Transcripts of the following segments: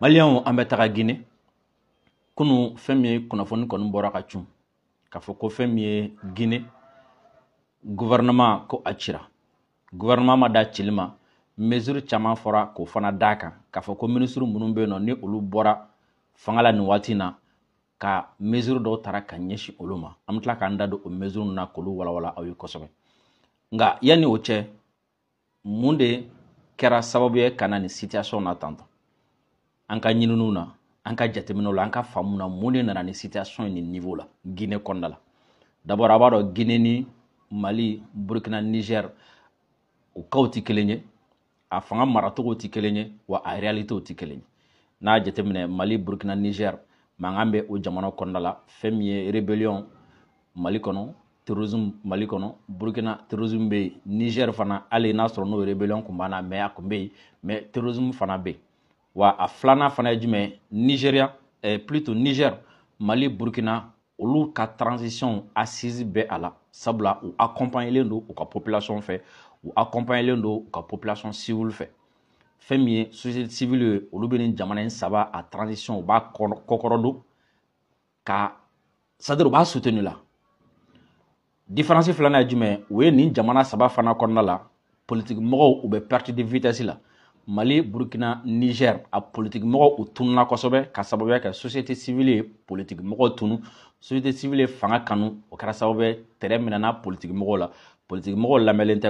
maliyɛnw an bɛ taga gine kunu fɛn min ye kunnafoni kɔni bɔra ka cun k'a fɔ ko fɛn min ye gine guvɛrɛnɛma ko a cira guvɛrɛnɛma ma da cili ma mesure caman fɔra k'o fana d'a kan k'a fɔ ko minisiri minnu bɛ nɔ ni olu bɔra fanga la nin waati na ka mesure dɔw tara ka ɲɛsin olu ma an bɛ tila k'an da don o mesure na k'olu walawala aw ye kosɛbɛ nka yanni o cɛ mun de kɛra sababu ye ka na na tantɔ an ka ɲininiw na an ka jateminɛw la an ka faamu na mun de nana ni situation ni niveau la guinée kɔnɔna la d'abord a b'a dɔn guinée ni mali burkina niger o kaw tɛ kelen ye a fanga maracogo tɛ kelen ye wa a réalitéw tɛ kelen ye n'a jateminɛ mali burkina niger mankan bɛ o jamana kɔnɔna la fɛn min ye rébellion mali kɔnɔ terrorisme mali kɔnɔ burkina terrorisme bɛ yen niger fana hali n'a sɔrɔ n'o rébellion tun banna mais a tun bɛ yen mais terrorisme fana bɛ yen Ou a flana fane di men nijeryan, e plitou nijer, e mali burkina, ou lou ka transisyon asizi be ala sab la ou akompanye lendo ou ka popylasyon fe, ou akompanye lendo ou ka popylasyon sivoul fe. Femye, soujid sivil ou lou be nin djamane sab a transisyon ou ba kokoron nou, ka sadir ou ba soutenou la. Difansi flane di men, ou e nin djamane sab a fane kon na la, politik mou ou be perti de vitasi la, mali Burkina, niger a la société civile, kosɛbɛ Kosobe, sababuya ka société civile politique tunu société civile fanga kanu o la politique ye la, politique Moro la politikimɔgɔw lamɛnlen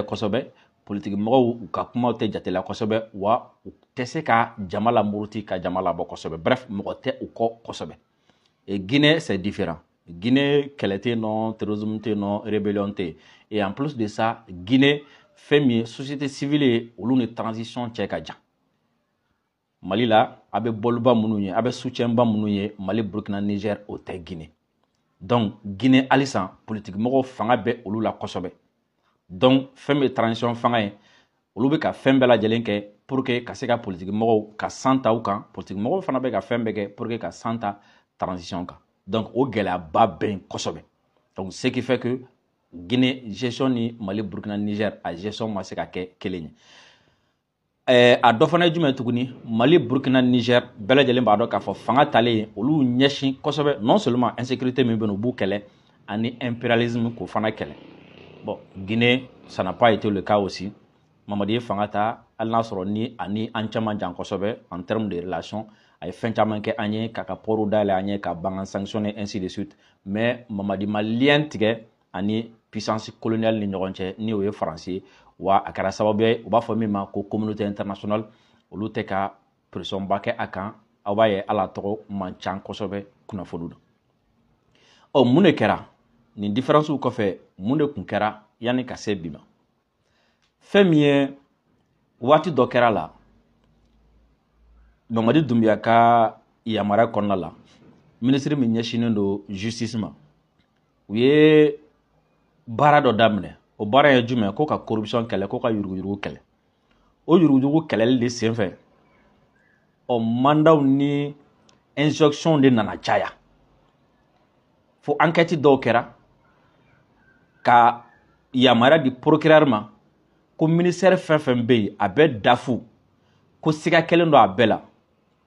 politique Kosobe, ou ka jate la wa u Jamala civile, ka jama bref mɔgɔ tɛ u civile, guinée c'est différent guinée kɛlɛ était non terrorisme et en plus de ça guinée fɛn min ye société civile ye olu ni transition cɛ ka jan mali la a bɛ bɔliba minnu ye a bɛ soutien ba minnu ye mali burukina niger o tɛ guinée donc guinée halisa politikimɔgɔw fanga bɛ olu la kosɛbɛ donc fɛn bɛ transition fanga ye olu bɛ ka fɛn bɛɛ lajɛlen kɛ pour que ka se ka politikimɔgɔw ka san ta u kan politikimɔgɔw fana bɛ ka fɛn bɛɛ kɛ pour que ka san ta transition kan donc o gɛlɛyaba bɛ yen kosɛbɛ donc ce qui fait que Guinée gestion ni Mali Burkina Niger a gestion Maseka, se ka kɛ À ye ɛɛ a Mali Burkina Niger bɛɛ lajɛlen b'a Kafo, olu non seulement insécurité mais bien au bout ani impérialisme k'o fana bon Guinée ça n'a pas été le cas aussi Mamadi Fangata, fanga ta ni ani en termes de relations, a ye Ké, caman ani an ye k'a ka ainsi de suite mais Mamadi ma lien tigɛ ani puissance coloniale ni ɲɔgɔn cɛ ni o ye faransi ye wa a kɛra sababu ye u b'a fɔ min ma ko communauté internationale olu tɛ ka pression ba kɛ a kan aw b'a ye ala tɔgɔ man ca kosɛbɛ kunnafoni na ɔ mun de kɛra nin diferansiw kɔfɛ mun de kun kɛra yanni ka se bi ma fɛn min ye waati dɔ kɛra la mamadi dunbiya ka yamaruya kɔnɔna la minisiri min ɲɛsinnen don justice ma u ye baara dɔ daminɛ o baara ye jumɛn ko ka corruption kɛlɛ ko ka yuruguyurugu kɛlɛ o yuruguyurugu kɛlɛli de senfɛ ɔ mandaw ni injection de nana caya fo enquête dɔw kɛra ka yamariya di procureur ma ko ministère fɛn fɛn be yen a bɛ dafu ko siga kelen don a bɛɛ la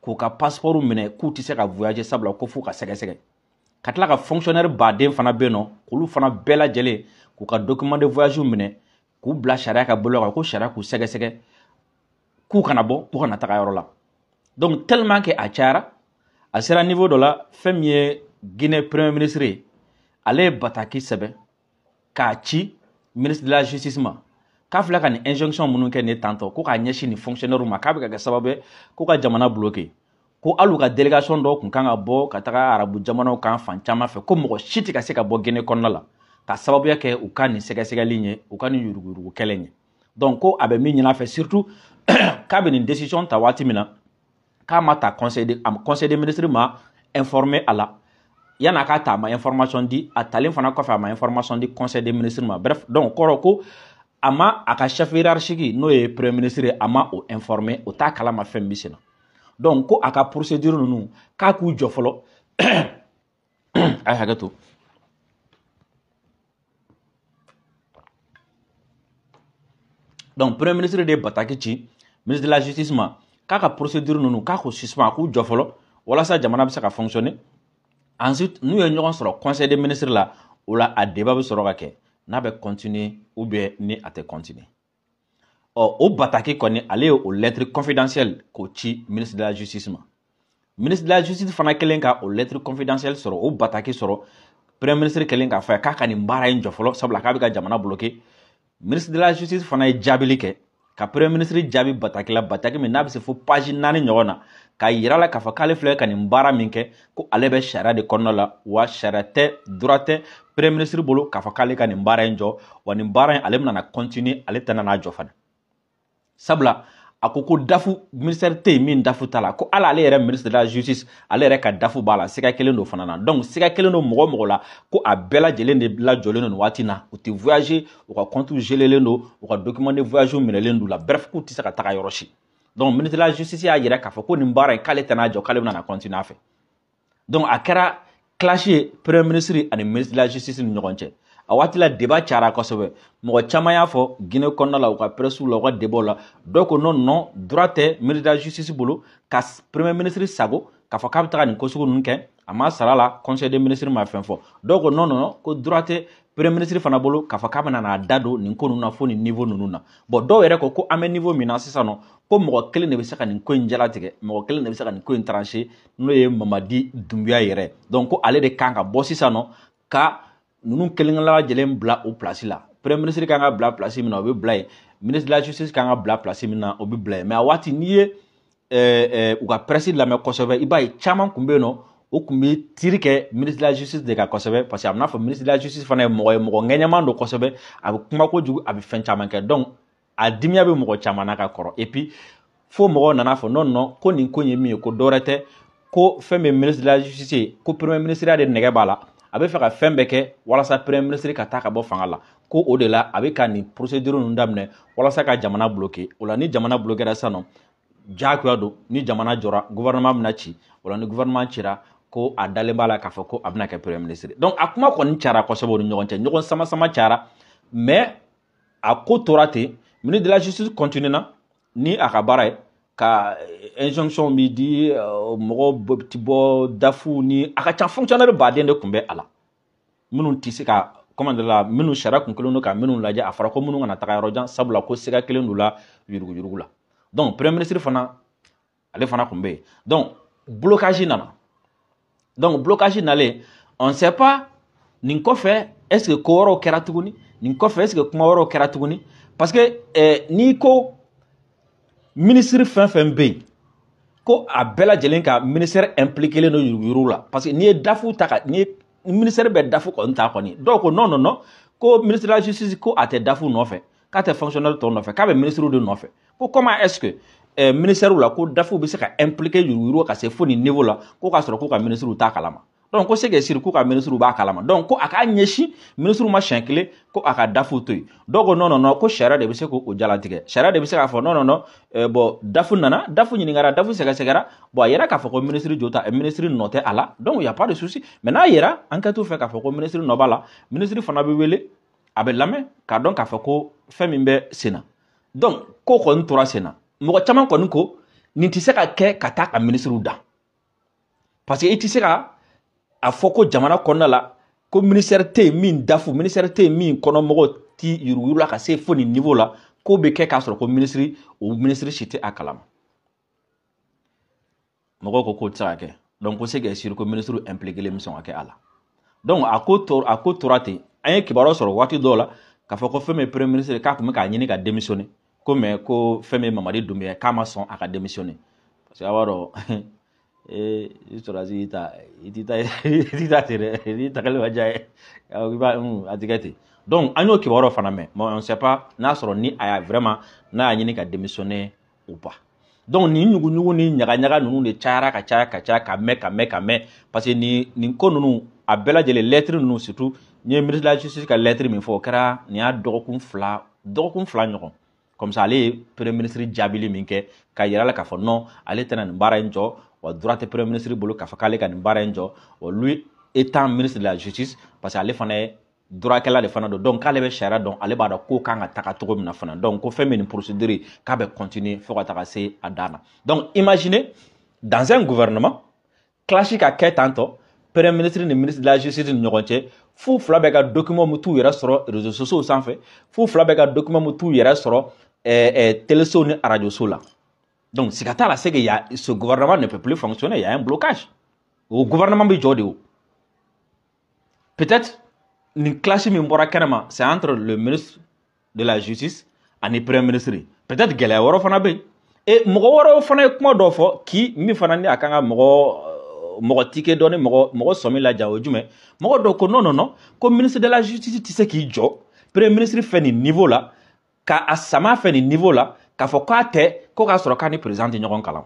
k'u ka passeport minɛ k'u tɛ se ka voyager sabula ko fuu ka sɛgɛsɛgɛ ka tila ka fonctionnaire baden fana bɛ yen nɔ k'olu fana bɛɛ lajɛlen k'u ka document de voyage minɛ k'u bila sariya ka bolo kan ko sariya k'u sɛgɛsɛgɛ k'u kana bɔ k'u kana taga yɔrɔ la donc tellement que a cayara a sera niveau dɔ la fɛn min ye guinée premier ministre ye ale ye bataki sɛbɛn k'a ci ministre de la justice ma k'a filɛ ka nin injonction minnu kɛ nin ye tantɔ ko k'a ɲɛsin nin fonctionnaire ma k'a bɛ ka kɛ sababu ye ko ka jamana bloquer ko hali ka delegation dɔw kun kan ka bɔ ka taga arabu jamanaw kan fan caman fɛ ko mɔgɔ si tɛ ka se ka bɔ gene kɔnɔna la ka sababuya kɛ u ka nin sɛgɛsɛgɛli ye u ka nin yuruguyurugu kɛlɛ ye donc ko a bɛ min ɲin'a fɛ surtout k'a bɛ nin décision ta waati min na k'a ma ta conseil de a conseil des ministres ma informé a la yan'a k'a ta a ma information di a talen fana kɔfɛ a ma information di conseil des ministres ma bref donc kɔrɔ ko a ma a ka chef hiérarchique n'o ye premier ministre ye a ma o informé o t'a kalama fɛn min bɛ sen na Don, kou akap prosedur nou nou, kakou jofolo, a yagetou. Don, pre-ministri de Batakichi, ministri la justisme, kakap prosedur nou nou, kakou jistisme akou jofolo, wala sa jaman api sa ka fonksyone. Anzit, nou yon yon kon soro, konsey de ministri la, wala a debabe soro kake, nabe kontine oube ne ate kontine. Ɔ o bataki kɔni ale ye o lɛtiri confidentielle k'o ci ministre de la justice ma ministre de la justice fana kɛlen ka o lɛtiri confidentielle sɔrɔ o bataki sɔrɔ premier ministre kɛlen k'a fɔ a ye k'a ka nin baara in jɔ fɔlɔ sabula k'a bɛ ka jamana bloquer ministre de la justice fana ye jaabili kɛ ka premier ministre jaabi bataki la bataki min n'a bɛ se fo page naani ɲɔgɔn na k'a yira a la k'a fɔ k'ale filɛ ka nin baara min kɛ ko ale bɛ sariya de kɔnɔna la wa sariya tɛ dɔrɔn tɛ premier ministre bolo k'a fɔ k'ale ka nin baara in jɔ wa nin baara in ale bɛna na continuer ale tɛna n'a jɔ fana. sabula a ko ko dafu ministɛri tɛ yen min dafu t'a la ko hali ale yɛrɛ ministre de la justice ale yɛrɛ ka dafu b'a la siga kelen do fana na donc siga kelen do mɔgɔ mɔgɔ la ko a bɛɛ lajɛlen de lajɔlen do nin waati na u tɛ voyage u ka compte gelelen do u ka document de voyage minɛlen do la bref k'u tɛ se ka taga yɔrɔ si donc ministre de la justice y'a yɛrɛ k'a fɔ ko nin baara in k'ale tɛna jɔ k'ale bɛna continuer a fɛ donc a kɛra clash ye premier ministre ani ministre de la justice ni ɲɔgɔn cɛ a waati la deba cayara kosɛbɛ mɔgɔ caman y'a fɔ gine kɔnɔna la u ka prɛsiw la u ka debaw la dɔw ko nɔ nɔ dura tɛ minista justisi bolo ka premier ministre sago k'a fɔ k'a bɛ taga nin kosugu ninnu kɛ a ma sara la conseil de ministre ma fɛn fɔ dɔw ko nɔ nɔ ko dura tɛ premier ministre fana bolo k'a fɔ k'a bɛna n'a da don nin ko ninnu na fo nin niveau ninnu na bɔn dɔw yɛrɛ ko ko an bɛ niveau min na sisan nɔ ko mɔgɔ kelen de bɛ se ka nin ko in jalatigɛ mɔgɔ kelen de bɛ se ka nin ko in tranché n'o ye mamadi dunbuya yɛrɛ donc ko ale de kan ka bɔ sisan nɔ ka ninnu kelen kelenla lajɛlen bila o pilasi la premier ministre kan ka bila pilasi min na o bɛ bila yen ministre de la justice kan ka bila pilasi min na o bɛ bila yen mɛ a waati n'i ye eh, eh, u ka presse lamɛn kosɛbɛ i b'a ye caman tun bɛ yen nɔ o tun bɛ tiri kɛ ministre de la justice de kan kosɛbɛ parce que a bɛ n'a fɔ ministre de la justice fana ye mɔgɔ ye mɔgɔ ŋɛɲɛman don kosɛbɛ a bɛ kuma kojugu a bɛ fɛn caman kɛ donc a dimiya bɛ mɔgɔ caman na ka kɔrɔ et puis fo mɔgɔw nana fɔ non non ko nin ko in ye min ye ko dɔwɛrɛ tɛ ko fɛn bɛ ministre de la justice ye ko premier ministre ya de nɛgɛ b'a la a bɛ fɛ ka fɛn bɛɛ kɛ walasa premier ministre ka taa ka bɔ fanga la ko o de la a bɛ ka nin procédure ninnu daminɛ walasa ka jamana bloquer o la ni jamana bloquera sisan nɔ diyagoya don ni jamana jɔra gouvernement bɛna ci o la ni gouvernement cira ko a dalen b'a la k'a fɔ ko a bɛna kɛ premier ministre donc a kuma kɔni cayara kosɛbɛ o ni ɲɔgɔn cɛ ɲɔgɔn sama sama cayara mais a ko tora ten ministre de la justice continue na ni a ka baara ye ka eh, injonction min di eh, mɔgɔ ti bɔ dafu ni a ka ca fonctionnaire baden de tun bɛ a la minnu tɛ se ka comment de la minnu sariya kun kɛlen don ka minnu lajɛ a fɔra ko minnu kana taga yɔrɔ jan sabula ko sika kelen don la yuruguyurugu la donc premier ministre fana ale fana tun bɛ yen donc blocage nana donc blocage nalen on ne sait pas nin kɔfɛ est ce que ko wɛrɛw kɛra tuguni nin kɔfɛ est ce que kuma wɛrɛw kɛra tuguni parce que eh, n'i ko minisiri fɛn fɛn bɛ yen ko a bɛɛ lajɛlen ka minisɛri impliquelen don yuruguyurugu la parce que n'i ye dafu ta ka ni minisɛri bɛ dafu kɔni ta kɔni dɔw ko non non non ko ministre de la justice ko a tɛ dafu nɔfɛ k'a tɛ fonctionnaire tɔw nɔfɛ k'a bɛ ministre de nɔfɛ ko comment est ce que ɛɛ ministère la ko dafu bɛ se ka impliquer yuruguyurugu ka se fo nin niveau la ko k'a sɔrɔ k'u ka ministre t'a kalama dɔnku ko se kɛ siri ko ka minisiriw b'a kalama dɔnku ko a k'a ɲɛsin minisiriw ma siɲɛ kelen ko a ka dafu to yen dɔw ko nɔnɔ nɔ ko sariya de bɛ se k'o jalatigɛ sariya de bɛ se k'a fɔ nɔnɔ nɔ bɔn dafu nana dafu ɲininkara dafu sɛgɛsɛgɛra bɔn a yɛrɛ k'a fɔ ko minisiri jo ta euh, minisiri nɔ tɛ a la dɔnku y'a pas de souci mɛ n'a yɛrɛ an kɛ t'u fɛ k'a fɔ ko minisiri nɔ b'a la minisiri fana bɛ wele a bɛ lamɛn k'a dɔn k'a fɔ ko fɛn min bɛ sen na dɔnku ko kɔni tora sen na mɔgɔ caman kɔni ko nin tɛ se ka kɛ ka taa ka minisiriw dan parce que i tɛ se ka a fɔ ko jamana kɔnɔna la ko minisɛri tɛ yen min dafu minisɛri tɛ yen min kɔnɔmɔgɔw ti yuruguyuru la ka se fo nin niveau la ko bɛ kɛ k'a sɔrɔ ko minisiri o minisiri si tɛ a kalama mɔgɔw ko k'o tɛ se ka kɛ donc ko se ka esiri ko minisiri impliquelen bɛ sɔn ka kɛ a la donc a ko tora a ko tora ten an ye kibaruya sɔrɔ waati dɔw la k'a fɔ ko fɛn min ye premier ministre k'a tun bɛ k'a ɲini ka démissionner ko mɛ ko fɛn min ye mamadi dunbiya k'a ma sɔn a ka démissionner parce que a b'a dɔn e sɔrɔlasi y'i ta i t'i ta i t'i ta ten dɛ i t'i ta kɛlen ma diya i eh. b'a mm, a ti kɛ ten donc an y'o kibaruyaw fana mɛn mais on sait n'a sɔrɔ ni a ah, y'a vraiment n'a y'a ɲini ka démissionner ou pas donc nin ɲuguɲugu ni ɲagaɲaga ninnu de cayara ka caya ka caya ka mɛn ka mɛn ka mɛn parce que nin nin ko ninnu a bɛɛ lajɛlen lɛtiri ninnu surtout n ye ministre de ka lɛtiri min fɔ o kɛra nin y'a dɔgɔkun fila dɔgɔkun fila ɲɔgɔn comme ça ale ye premier ministre jaabili min kɛ ka yira la k'a fɔ non ale tɛna nin baara in jɔ wa droit tɛ premier ministre bolo k'a fɔ k'ale ka nin baara in jɔ wa lui étant ministre de la justice parce que ale fana ye droitkɛla de fana don donc k'ale bɛ sariya dɔn ale b'a dɔn ko kan ka taga cogo min na fana donc ko fɛn min nin procédure k'a bɛ continuer fo ka taga se a dan na donc imaginez dans un gouvernement classe ka kɛ tan tɔ premier ministre ni ministre de la justice ni ɲɔgɔn cɛ fu fila bɛ ka document min t'u yɛrɛ sɔrɔ réseaux sociaux sanfɛ fu fila bɛ ka document min t'u yɛrɛ sɔrɔ ɛɛ eh, ɛɛ eh, teleso ni arajoso la Donc, siga t'a la, c'est que ce gouvernement ne peut plus fonctionner. Il y a un blocage. au gouvernement bɛ jɔ de o. Peut-être, une clash min bɔra c'est entre le ministre de la justice et le premier ministre Peut-être gɛlɛya wɛrɛ fana bɛ Et mɔgɔ waro fana ye kuma qui fɔ k'i min fana ni a kan ticket euh, donné mɔgɔ tike dɔɔni mɔgɔ mɔgɔ non non non comme ministre de la justice tɛ qui qui jɔ premier ministre fait niveau là ka a sama fɛ niveau là k'a fɔ k'a ko k'a sɔrɔ k'a ni président tɛ ɲɔgɔn kalan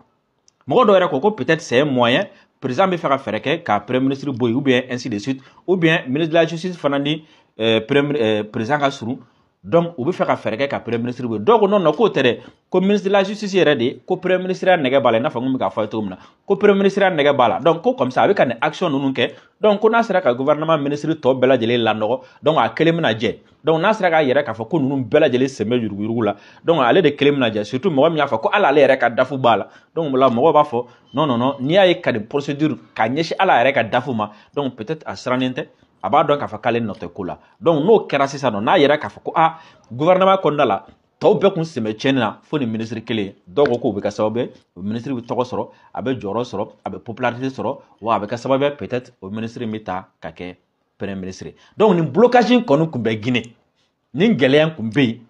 mɔgɔ dɔ yɛrɛ ko ko peut-être c'est un moyen président bɛ fɛ ka fɛɛrɛ kɛ ka premier ministre bɔ yen ou bien ainsi de suite ou bien ministre de la justice fana ni euh, premier, euh, président ka surun donc u be fɛ ka fɛɛrɛ kɛ ka premier ministre wele dɔw ko nɔ nɔ k'o tɛ dɛ ko ministre la justice yɛrɛ de ko premier ministre ya nɛgɛ b'a la i n'a fɔ n kun be k'a fɔ a ye cogo min na ko premier ministre ya nɛgɛ b'a la donc ko comme ça a be ka nin action nunu kɛ donc ko n'a sera ka gouvernement ministre tɔɔ bɛɛ lajɛlen lanɔgɔ donc a kelen bena jɛ donc n'a sera k'a yɛrɛ k'a fɔ ko nunu bɛɛ lajɛlen sen bɛ yuruguyurugu la donc ale de kelen bena jɛ surtout mɔgɔ min y'a fɔ ko ala ale yɛrɛ ka dafu b'a la donc la mɔgɔw b'a fɔ non non non n'i y'a ye ka nin procédure ka ɲɛsi ala yɛrɛ ka dafu ma donc peut-être a sirannen tɛ a b'a dɔn k'a fɔ k'ale nɔ tɛ ko la donc n'o kɛra sisan nɔ n'a yɛrɛ k'a fɔ ko a gouvernement kɔnɔna la tɔw bɛɛ kun sɛmɛ tiɲɛni na fo nin minisiri kelen dɔw ko k'o bɛ kɛ sababu ye o minisiri bɛ tɔgɔ sɔrɔ a bɛ jɔyɔrɔ sɔrɔ a bɛ popularité sɔrɔ wa a bɛ kɛ sababu ye peut-être o minisiri bɛ ta ka kɛ premier ministre donc nin blocage in kɔni tun bɛ Guinée nin gɛlɛya kun bɛ yen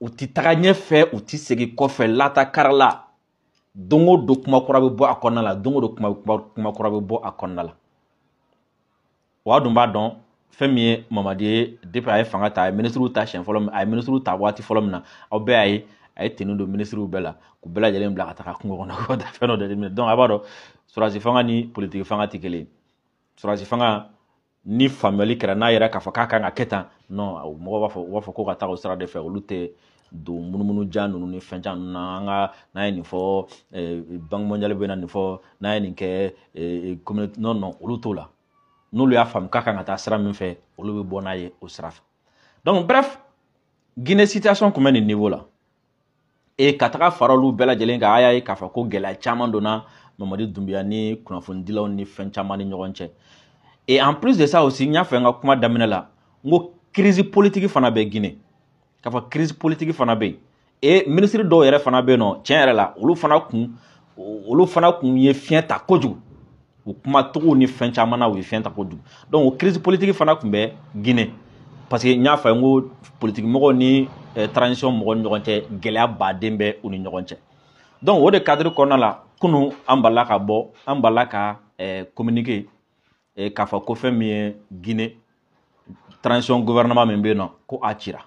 u ti taga ɲɛfɛ u ti segin kɔfɛ latakara la don o don kuma kura bɛ bɔ a kɔnɔna la don o don kuma bɛ bɔ a kɔnɔna la wa dun b'a dɔn fɛn min ye mamadi ye depi a ye fanga ta a ye minisiriw ta siɲɛ fɔlɔ min a ye minisiriw ta waati fɔlɔ min na aw bɛɛ y'a ye a ye tenu don minisiriw bɛɛ la k'u bɛɛ lajɛlen bila ka taga kungo kɔnɔ k'u ta fɛn dɔ jateminɛ donc a b'a dɔn sɔrɔsi fanga ni politiki fanga ti kelen ye sɔrɔsi fanga ni faamuyali kɛra n'a yɛrɛ k'a fɔ k'a kan ka kɛ tan non mɔgɔw b'a fɔ u b'a fɔ ko ka taa o sira de fɛ olu tɛ don munumunu ja ninnu ni fɛn jan ninnu na an ka n'an ye nin fɔ banki mɔnjali bɛ na nin fɔ n'an ye nin kɛ non non olu t'o la n'olu y'a faamu k'a kan ka taa sira min fɛ olu bɛ bɔ n'a ye o sira fɛ donc bref guinée situation tun bɛ nin niveau la Et ka taga fara olu bɛɛ lajɛlen kan a y'a ye k'a fɔ ko gɛlɛya caman donna mamadi dunbiya ni kunnafonidilaw ni fɛn caman ni ɲɔgɔn cɛ et en plus de ça aussi n y'a fɛ n ka kuma daminɛ la n ko crise politique fana bɛ guinée k'a fɔ crise politique fana bɛ yen et minisiri dɔw yɛrɛ fana bɛ yen nɔ tiɲɛ yɛrɛ la olu fana kun olu fana kun ye fiɲɛ ta kojugu o kuma togow ni fɛn caman na u ye fɛn ta kojugu donc o crise politique fana tun bɛ guinée parce que n y'a fɔ a ye n ko politique mɔgɔw ni eh, transition mɔgɔw ni ɲɔgɔn cɛ gɛlɛya baden bɛ u ni ɲɔgɔn cɛ donc o de cadre kɔnɔna la kunu an balila ka bɔ an balila ka eh, communiquer eh, k'a fɔ ko fɛn min ye guinée transition gouvernement min bɛ yen nɔ ko a cira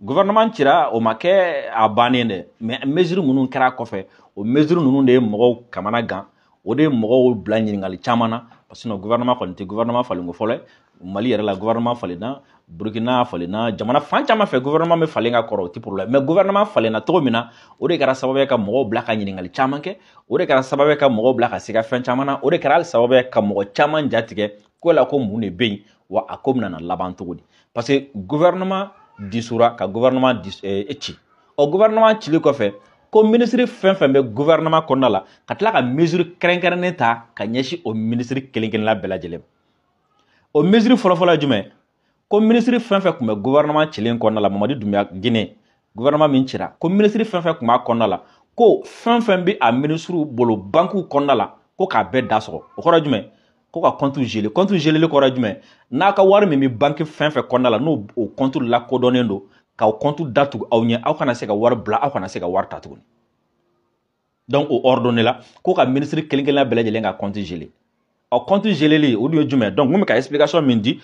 gouvernement cira o ma kɛ a bannen dɛ mais mesure minnu kɛra a kɔfɛ o mesure ninnu de ye mɔgɔw kamana gan o de ye mɔgɔw bila ɲininkali caman na parce que gouvernement kɔni tɛ gouvernement falen ko fɔlɔ mali yɛrɛ la gouvernement falenna burukina falenna jamana fan caman fɛ gouvernement bɛ falen ka kɔrɔ o tɛ problème mais gouvernement falenna cogo min na o de kɛra sababu ye ka mɔgɔw bila ka ɲininkali caman kɛ o de kɛra sababu ye ka mɔgɔw bila ka se ka fɛn caman na o de kɛra hali sababu ye ka mɔgɔ caman jatigɛ ko la ko mun de bɛ yen wa a ko bɛna laban cogo di parce que gouvernement disora ka gouvernement dis, eh, ci o gouvernement cili kɔfɛ ko minisiri fɛn fɛn bɛ gouvernement kɔnɔna la ka tila ka mesure kɛrɛnkɛrɛnnen ta ka ɲɛsin o minisiri kelen kelenna bɛɛ lajɛlen o mesure fɔlɔfɔlɔ ye jumɛn ko minisiri fɛn fɛn tun bɛ gouvernement cilen kɔnɔna la mamadi dunbiya gine gouvernement min cira ko minisiri fɛn fɛn tun b'a kɔnɔna la ko fɛn fɛn bɛ a minisiriw bolo bankuw kɔnɔna la ko k'a bɛɛ da sɔgɔ o kɔrɔ jumɛn ko ka kɔntu zele kɔntu zeleli kɔrɔ jumɛn n'a ka wari min bɛ banki fɛn fɛn kɔnɔna la n'o o kɔntu lakodɔnnen don k'aw kɔntu datugu aw ɲɛ aw kana se ka wari bila aw kana se ka wari ta tuguni donc o ordonné la ko ka ministre kelen kelenna bɛɛ lajɛlen ka kɔnti gelé ɔ kɔnti geleli o dun ye jumɛn donc mun bɛ ka explication min di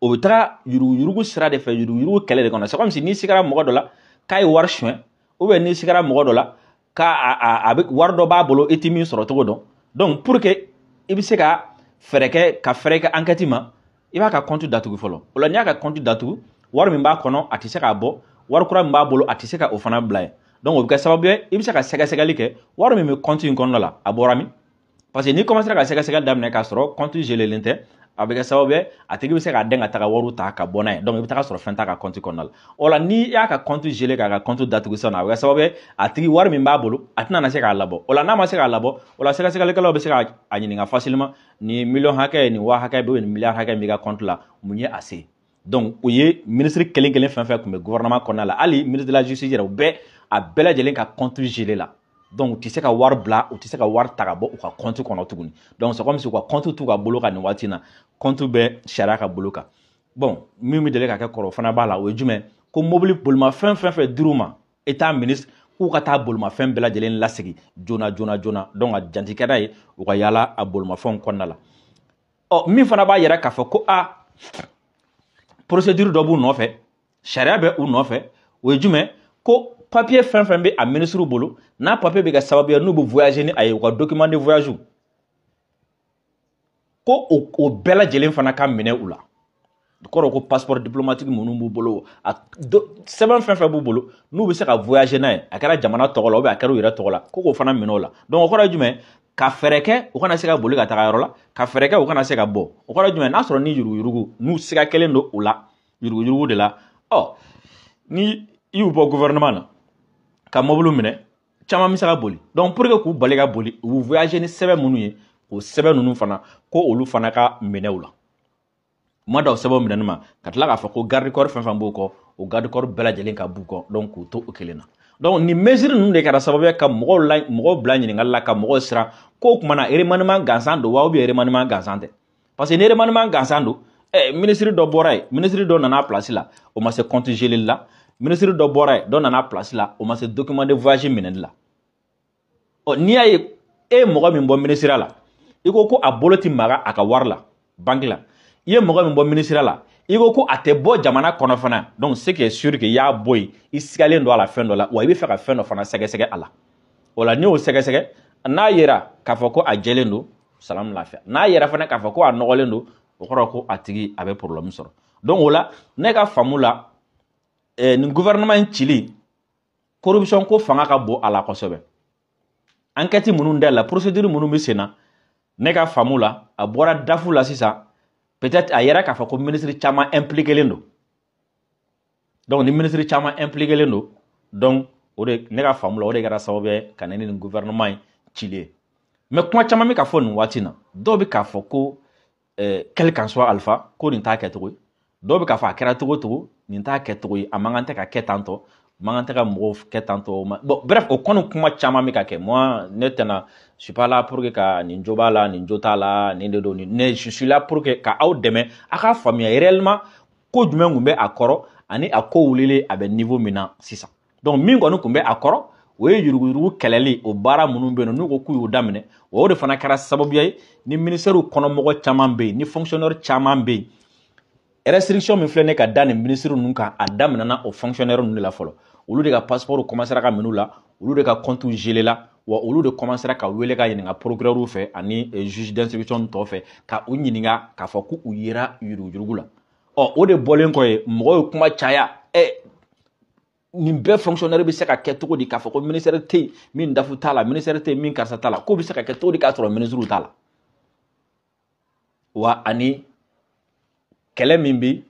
o bɛ taga yuruguyurugu sira de fɛ yuruguyurugu kɛlɛ de kɔnɔ c'est comme si n'i sigara mɔgɔ dɔ la k'a ye wari suɲɛ ou bien n'i sigara mɔgɔ dɔ la k'a a a bɛ wari dɔ b'a bolo i ti min sɔrɔ cogo dɔn donc pour que i bɛ se ka fɛɛrɛ kɛ ka fɛɛrɛ kɛ enquête ma i b'a ka compte datugu fɔlɔ o la n'i y'a ka compte datugu wari min b'a kɔnɔ a tɛ se k'a bɔ wari kura min b'a bolo a tɛ se ka o fana bila ye donc o bɛ kɛ sababu ye i bɛ se ka sɛgɛsɛgɛli kɛ wari min bɛ kɔnti in kɔnɔna la a bɔra min parce que n'i commencera ka sɛgɛsɛgɛli daminɛ k'a sɔrɔ kɔnti gelelen tɛ a bɛ kɛ sababu ye a tigi bɛ se k'a dɛn ka taga wariw ta ka bɔ n'a ye donc i bɛ taga sɔrɔ fɛn t'a ka kɔnti kɔnɔna la o la n'i y'a ka kɔnti gele k'a ka kɔnti datugu sisan nɔ a bɛ kɛ sababu ye a tigi wari min b'a bolo a tɛna na se k'a labɔ o la n'a ma se k'a labɔ o la sɛgɛsɛgɛlikɛlaw bɛ se k'a ɲininka facilement nin miliyɔn hakɛ nin wa hakɛ nin miliyari hakɛ min b'i ka kɔnti la mun ye a se donc o ye minisiri kelen kelen fɛn fɛn tun bɛ gouvernement kɔnɔna la hali ministre de la justice yɛrɛ u bɛɛ a bɛɛ lajɛlen ka compte gelé la donc u tɛ se ka wari bila u tɛ se ka wari ta ka bɔ u ka compte kɔnɔ tuguni donc c'est comme si u ka compte t'u ka bolo kan nin waati in na compte bɛ sariya ka bolo kan bon min bɛ deli ka kɛ kɔrɔ o fana b'a la o ye jumɛn ko mobili bolimafɛn fɛn fɛn dir'u ma état ministre k'u ka taa bolimafɛn bɛɛ lajɛlen lasegi joona joona joona donc a jantikɛ n'a ye u ka yaala a bolimafɛnw kɔnɔna la ɔ min fana b'a yɛrɛ k'a fɔ ko a procédure dɔ b'u nɔfɛ sariya bɛ u nɔfɛ o ye jumɛn ko papiye fɛn fɛn bɛ a minisiriw bolo n'a papiye bɛ kɛ sababuya n'u bɛ voyager ni a ye u ka document de voyage ko o o bɛɛ lajɛlen fana ka minɛ u la kɔrɔ ko passeport diplomatique minnu b'u bolo a sɛbɛn fɛn fɛn b'u bolo n'u bɛ se ka voyager n'a ye a kɛra jamana tɔgɔ la a kɛra u yɛrɛ tɔgɔ la ko k'o fana minɛ o la donc o kɔrɔ ye jumɛn ka fɛɛrɛ kɛ u kana se ka boli ka taga yɔrɔ la ka fɛɛrɛ kɛ u kana se ka bɔ o kɔrɔ jumɛn n'a sɔrɔ ni yuruguyurugu n'u siga kelen don u la yuruguyurugu de la ɔ ni i y'u bɔ gouvernement na ka mɔbiliw minɛ caman bɛ se ka boli donc pour que k'u bali ka boli u voyage ni sɛbɛn minnu ye o sɛbɛn ninnu fana ko olu fana ka minɛw la ma da o sɛbɛn minɛni ma ka tila k'a fɔ ko garde corps fɛn fɛn b'o kɔ o garde corps bɛɛ lajɛlen ka b'u kɔ donc k'u to o kelen na donc nin mesiri ninnu de kɛra sababu ye ka mɔgɔw la mɔgɔw bila ɲininkali la ka mɔgɔw siran k'o kumana remaniement gansan don wa ubiyɛn remaniement gansan tɛ parce que ni remaniement gansan don ɛ eh, minisiri dɔ bɔra yen minisiri dɔ nana a pilasi la o ma se compte geleli la minisiri dɔ bɔra yen dɔ nana a pilasi la o ma se document de voyage minɛli la ɔ n'i y'a ye e ye mɔgɔ min bɔ minisiriya la i ko ko a bolo ti maga a ka wari la banki la i ye mɔgɔ min bɔ minisiriya la i ko ko a tɛ bɔ jamana kɔnɔ fana donc ce qui est sûr que i y'a bɔ yen i sigalen don a la fɛn dɔ la wa i bɛ fɛ ka fɛn dɔ fana sɛgɛsɛgɛ a la o la n'i y'o sɛgɛsɛgɛ n'a yera k'a fɔ ko a jɛlen don salamu lafiya n'a yera fana k'a fɔ ko a nɔgɔlen don o kɔrɔ ko a tigi a bɛ problème sɔrɔ donc o la ne ka faamu la eh, nin gouvernement in cili corruption ko fanga ka bon a la kosɛbɛ enquête minnu dayɛlɛ procédure minnu bɛ sen na ne ka faamu la a bɔra dafu la sisan peut-être a yɛrɛ k'a fɔ ko minisiri caman impliquelen don donc ni minisiri caman impliquelen don donc o de ne ka faamu la o de kɛra sababu ye ka na ni nin gouvernement in cili ye mais kuma caman bɛ ka fɔ nin waati na dɔw bɛ k'a fɔ ko eh, quel qu'en soit alpha ko nin t'a kɛcogo ye dɔw bɛ k'a fɔ a kɛra togo togo nin t'a kɛcogo ye a man kan tɛ ka kɛ tan tɔ mankan tɛ ka mɔgɔw kɛ tantɔ ma bon bref o kɔni kuma caman bɛ ka kɛ moi ne tɛna je suis pas là pour que ka nin jo b'a la nin jo t'a la nin de don nin ne je suis là pour que ka aw dɛmɛ a k'a faamuya réellement ko jumɛn kun bɛ a kɔrɔ ani a ko wulilen a bɛ niveau min na sisan donc min kɔni kun bɛ a kɔrɔ o ye yuruguyurugu kɛlɛli o baara minnu bɛ yen nɔ n'u ko k'u y'o daminɛ o de fana kɛra sababuya ye ni ministɛriw kɔnɔmɔgɔ caman bɛ yen ni fonctionnaire caman bɛ yen restriction min filɛ ne ka da nin minisiri ninnu kan a daminɛna o fonctionnaire ninnu de la fɔlɔ olu de ka passeport commencera ka min'u la olu de ka compte gelela wa olu de commencera ka wele ka ɲininka procureur fɛ ani e, juge d'instruction tɔ fɛ ka u ɲininka k'a fɔ ko u yera yurugujurugu la ɔ o de bɔlen kɔ ye mɔgɔw ye kuma caya ɛ nin bɛɛ fonctionnaire bɛ se ka kɛ cogo di k'a fɔ ko ministère tɛ yen min dafu t'a la ministère tɛ yen min karisa t'a la k'o bɛ se ka kɛ cogo di k'a sɔrɔ ministre t'a la wa ani kɛlɛ min bɛ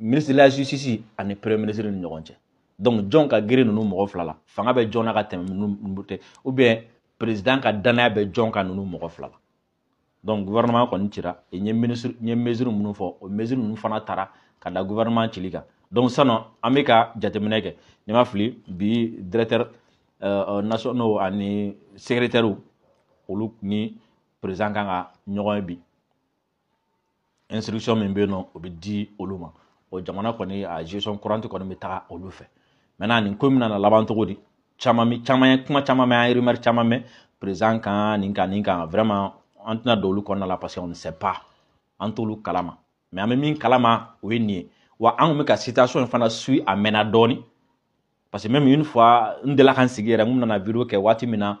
minisiri de la justice ani premier ministre ni ɲɔgɔn cɛ donc jɔn ka girin ninnu mɔgɔ fila la fanga bɛ jɔn na ka tɛmɛ ninnu tɛ ou bien président ka danaya bɛ jɔn kan ninnu mɔgɔ fila la donc gouvernement kɔni cira n ye ministre n ye mesure minnu fɔ o mesure ninnu fana taara ka da gouvernement cili kan donc sanɔ an bɛ ka jateminɛ kɛ ni ma fili bi directeur euh, euh nationaux ani secrétaire olu ni président kan ka ɲɔgɔn ye bi instruction min bɛ yen o bɛ di olu ma o jamana kɔni a gestion courante kɔni bɛ taga olu fɛ maintenant nin ko in bɛna laban cogo di caman bi caman ye kuma caman mɛn an ye rumeur caman mɛn président kan nin kan nin kan vraiment an tɛna don olu kɔnɔna la parce que on ne sait pas an t'olu kalama mais an bɛ min kalama o ye nin ye wa an tun bɛ ka situation in fana suit a mɛnna dɔɔni parce que même une fois n delila ka n sigi yɛrɛ n nana video kɛ waati min na.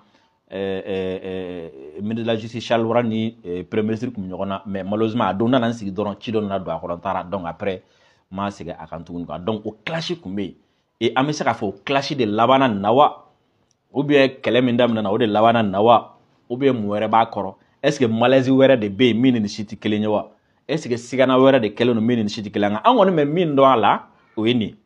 Eh, eh, eh, ministre de la justice Charles Wara ni premier ministre kun bɛ ɲɔgɔn na mais malheureusement a don nana n sigi dɔrɔn ci dɔ nana don a kɔrɔ n taara donc après n ma segin a kan tuguni quoi donc o clash kun bɛ yen et an bɛ se k'a fɔ o clash de labanna nin na wa ou bien kɛlɛ min daminɛ na o de labanna nin na wa ou bien mun wɛrɛ b'a kɔrɔ est ce que malaise wɛrɛ de bɛ yen min ni nin si tɛ kelen ye wa est ce que sigana wɛrɛ de kɛlen don min ni nin si tɛ kelen ye nka an kɔni bɛ min dɔn a la o ye nin ye